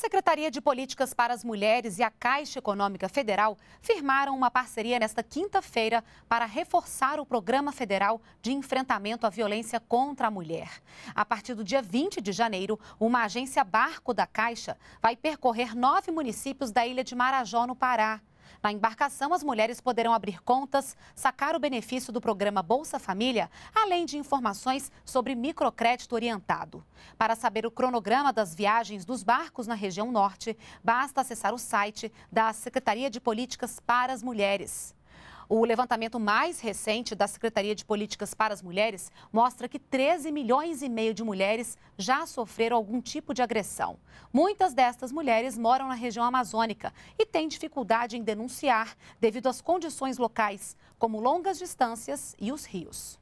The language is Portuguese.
Secretaria de Políticas para as Mulheres e a Caixa Econômica Federal firmaram uma parceria nesta quinta-feira para reforçar o Programa Federal de Enfrentamento à Violência contra a Mulher. A partir do dia 20 de janeiro, uma agência barco da Caixa vai percorrer nove municípios da ilha de Marajó, no Pará. Na embarcação, as mulheres poderão abrir contas, sacar o benefício do programa Bolsa Família, além de informações sobre microcrédito orientado. Para saber o cronograma das viagens dos barcos na região norte, basta acessar o site da Secretaria de Políticas para as Mulheres. O levantamento mais recente da Secretaria de Políticas para as Mulheres mostra que 13 milhões e meio de mulheres já sofreram algum tipo de agressão. Muitas destas mulheres moram na região amazônica e têm dificuldade em denunciar devido às condições locais, como longas distâncias e os rios.